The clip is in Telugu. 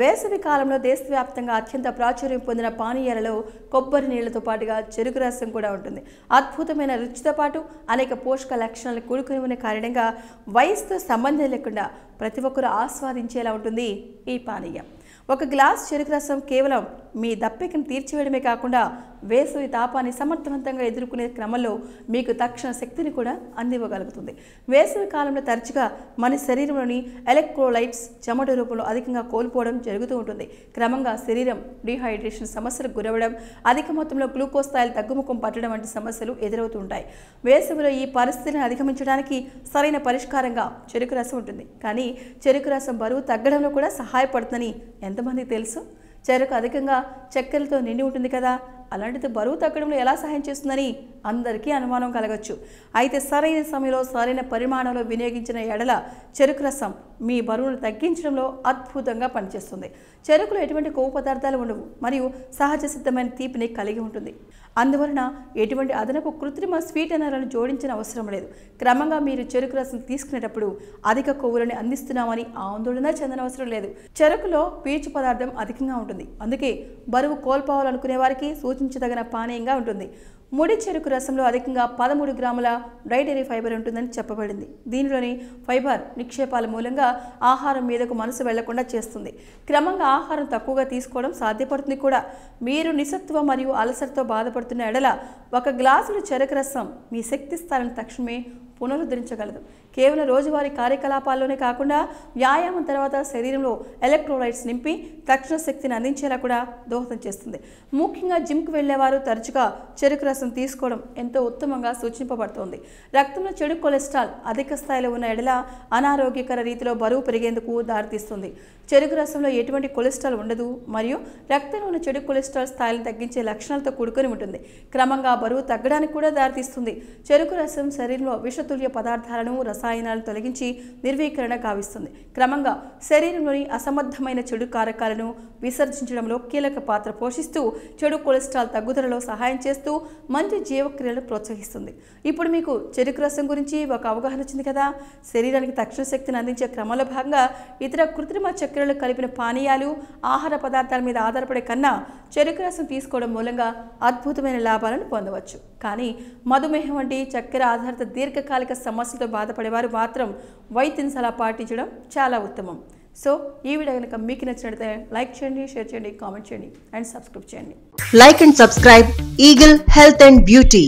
వేసవి కాలంలో దేశవ్యాప్తంగా అత్యంత ప్రాచుర్యం పొందిన పానీయాలలో కొబ్బరి నీళ్లతో పాటుగా చెరుకు రసం కూడా ఉంటుంది అద్భుతమైన రుచితో పాటు అనేక పోషక లక్షణాలు కూడుకుని ఉన్న కారణంగా వయసుతో సంబంధం లేకుండా ప్రతి ఒక్కరూ ఆస్వాదించేలా ఉంటుంది ఈ పానీయం ఒక గ్లాస్ చెరుకు రసం కేవలం మీ దప్పికను తీర్చివేయడమే కాకుండా వేసవి తాపాన్ని సమర్థవంతంగా ఎదుర్కొనే క్రమంలో మీకు తక్షణ శక్తిని కూడా అందివ్వగలుగుతుంది వేసవి కాలంలో తరచుగా మన శరీరంలోని ఎలక్ట్రోలైట్స్ చెమట రూపంలో అధికంగా కోల్పోవడం జరుగుతూ ఉంటుంది క్రమంగా శరీరం డిహైడ్రేషన్ సమస్యలకు గురవడం అధిక మొత్తంలో గ్లూకోజ్ స్థాయిలు తగ్గుముఖం పట్టడం వంటి సమస్యలు ఎదురవుతూ ఉంటాయి వేసవిలో ఈ పరిస్థితిని అధిగమించడానికి సరైన పరిష్కారంగా చెరుకు రసం ఉంటుంది కానీ చెరుకు రసం బరువు తగ్గడంలో కూడా సహాయపడుతుందని ఎంతమందికి తెలుసు చెరకు అధికంగా చక్కెరతో నిండి ఉంటుంది కదా అలాంటిది బరువు తగ్గడంలో ఎలా సహాయం చేస్తుందని అందరికీ అనుమానం కలగచ్చు అయితే సరైన సమయంలో సరైన పరిమాణంలో వినియోగించిన ఎడల చెరుకు రసం మీ బరువును తగ్గించడంలో అద్భుతంగా పనిచేస్తుంది చెరుకులో ఎటువంటి కొవ్వు పదార్థాలు ఉండవు మరియు సహజ సిద్ధమైన తీపిని కలిగి ఉంటుంది అందువలన ఎటువంటి అదనపు కృత్రిమ స్వీట్ ఎనర్లను జోడించిన అవసరం లేదు క్రమంగా మీరు చెరుకు రసం తీసుకునేటప్పుడు అధిక కొవ్వులను అందిస్తున్నామని ఆందోళన చెందనవసరం లేదు చెరుకులో పీచు పదార్థం అధికంగా ఉంటుంది అందుకే బరువు కోల్పోవాలనుకునే వారికి సూచన గుర్తించదగిన పానీయంగా ఉంటుంది ముడి చెరుకు రసంలో అధికంగా పదమూడు గ్రాముల డైటరీ ఫైబర్ ఉంటుందని చెప్పబడింది దీనిలోని ఫైబర్ నిక్షేపాల మూలంగా ఆహారం మీదకు మనసు వెళ్లకుండా చేస్తుంది క్రమంగా ఆహారం తక్కువగా తీసుకోవడం సాధ్యపడుతుంది కూడా మీరు నిసత్వం మరియు అలసటతో బాధపడుతున్న ఎడల ఒక గ్లాసులు చెరుకు రసం మీ శక్తి స్థాయిని తక్షణమే పునరుద్ధరించగలదు కేవలం రోజువారీ కార్యకలాపాల్లోనే కాకుండా వ్యాయామం తర్వాత శరీరంలో ఎలక్ట్రోలైట్స్ నింపి తక్షణ శక్తిని అందించేలా కూడా దోహదం చేస్తుంది ముఖ్యంగా జిమ్కు వెళ్ళేవారు తరచుగా చెరుకు రసం తీసుకోవడం ఎంతో ఉత్తమంగా సూచింపబడుతోంది రక్తంలో చెడు కొలెస్ట్రాల్ అధిక స్థాయిలో ఉన్న ఎడల అనారోగ్యకర రీతిలో బరువు పెరిగేందుకు దారితీస్తుంది చెరుకు రసంలో ఎటువంటి కొలెస్ట్రాల్ ఉండదు మరియు రక్తంలో ఉన్న చెడు కొలెస్ట్రాల్ స్థాయిని తగ్గించే లక్షణాలతో కూడుకొని ఉంటుంది క్రమంగా బరువు తగ్గడానికి కూడా దారితీస్తుంది చెరుకు రసం శరీరంలో విష అశుద్ధుల్య పదార్థాలను రసాయనాలను తొలగించి నిర్వీకరణ కావిస్తుంది క్రమంగా శరీరంలోని అసమర్థమైన చెడు కారకాలను విసర్జించడంలో కీలక పాత్ర పోషిస్తూ చెడు కొలెస్ట్రాల్ తగ్గుదలలో సహాయం చేస్తూ మంచి జీవక్రియలను ప్రోత్సహిస్తుంది ఇప్పుడు మీకు చెరుకు రసం గురించి ఒక అవగాహన వచ్చింది కదా శరీరానికి తక్షణ శక్తిని అందించే క్రమంలో భాగంగా ఇతర కృత్రిమ చక్కెరలు కలిపిన పానీయాలు ఆహార పదార్థాల మీద ఆధారపడే కన్నా చెరుకు రసం తీసుకోవడం మూలంగా అద్భుతమైన లాభాలను పొందవచ్చు కానీ మధుమేహం వంటి చక్కెర ఆధారిత దీర్ఘకాలిక దీర్ఘకాలిక సమస్యలతో బాధపడేవారు మాత్రం వైద్యం సలహా పాటించడం చాలా ఉత్తమం సో ఈ వీడియో కనుక మీకు నచ్చినట్లయితే లైక్ చేయండి షేర్ చేయండి కామెంట్ చేయండి అండ్ సబ్స్క్రైబ్ చేయండి like and subscribe eagle health and beauty